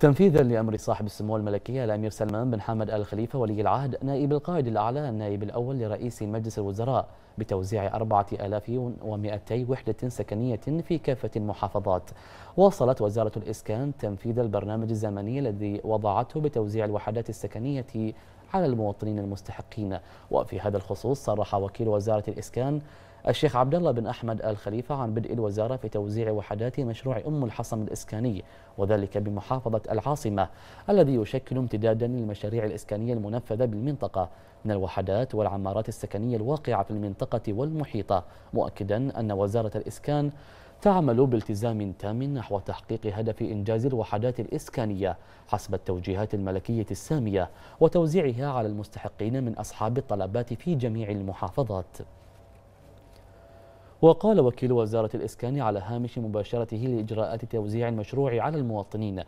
تنفيذا لامر صاحب السمو الملكيه الامير سلمان بن حمد ال خليفه ولي العهد نائب القائد الاعلى النائب الاول لرئيس مجلس الوزراء بتوزيع 4200 وحده سكنيه في كافه المحافظات. واصلت وزاره الاسكان تنفيذ البرنامج الزمني الذي وضعته بتوزيع الوحدات السكنيه على المواطنين المستحقين وفي هذا الخصوص صرح وكيل وزاره الاسكان الشيخ عبد الله بن أحمد آل خليفة عن بدء الوزارة في توزيع وحدات مشروع أم الحصن الإسكاني وذلك بمحافظة العاصمة الذي يشكل امتدادا للمشاريع الإسكانية المنفذة بالمنطقة من الوحدات والعمارات السكنية الواقعة في المنطقة والمحيطة مؤكدا أن وزارة الإسكان تعمل بالتزام تام نحو تحقيق هدف إنجاز الوحدات الإسكانية حسب التوجيهات الملكية السامية وتوزيعها على المستحقين من أصحاب الطلبات في جميع المحافظات وقال وكيل وزارة الإسكان على هامش مباشرته لإجراءات توزيع المشروع على المواطنين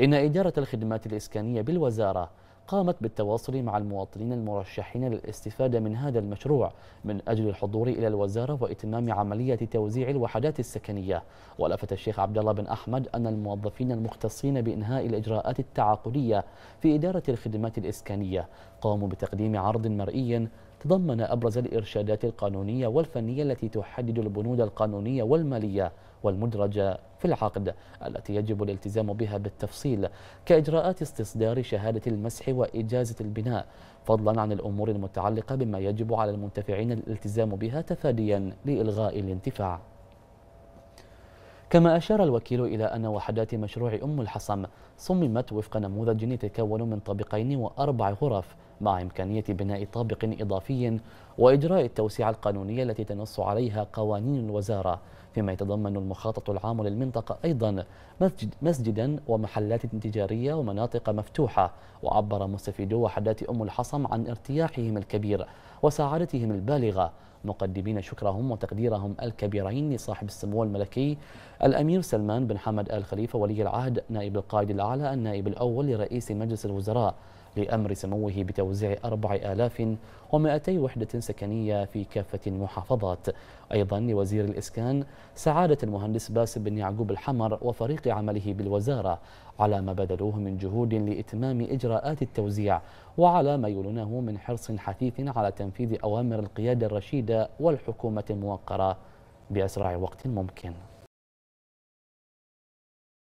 إن إدارة الخدمات الإسكانية بالوزارة قامت بالتواصل مع المواطنين المرشحين للاستفادة من هذا المشروع من أجل الحضور إلى الوزارة وإتمام عملية توزيع الوحدات السكنية ولفت الشيخ عبد الله بن أحمد أن الموظفين المختصين بإنهاء الإجراءات التعاقدية في إدارة الخدمات الإسكانية قاموا بتقديم عرض مرئي تضمن أبرز الإرشادات القانونية والفنية التي تحدد البنود القانونية والمالية والمدرجة في العقد التي يجب الالتزام بها بالتفصيل كإجراءات استصدار شهادة المسح وإجازة البناء فضلا عن الأمور المتعلقة بما يجب على المنتفعين الالتزام بها تفاديا لإلغاء الانتفاع كما أشار الوكيل إلى أن وحدات مشروع أم الحصم صممت وفق نموذج يتكون من طابقين وأربع غرف مع إمكانية بناء طابق إضافي وإجراء التوسعة القانونية التي تنص عليها قوانين الوزارة فيما يتضمن المخاطط العام للمنطقة أيضا مسجد مسجدا ومحلات تجارية ومناطق مفتوحة وعبر مستفيدو وحدات أم الحصم عن ارتياحهم الكبير وسعادتهم البالغة مقدمين شكرهم وتقديرهم الكبيرين لصاحب السمو الملكي الأمير سلمان بن حمد آل خليفة ولي العهد نائب القائد الأعلى النائب الأول لرئيس مجلس الوزراء لأمر سموه بتوزيع 4200 وحدة سكنية في كافة المحافظات أيضا لوزير الإسكان سعادة المهندس باسم بن يعقوب الحمر وفريق عمله بالوزارة على ما بذلوه من جهود لإتمام إجراءات التوزيع وعلى ما يولونه من حرص حثيث على تنفيذ أوامر القيادة الرشيدة والحكومة الموقرة بأسرع وقت ممكن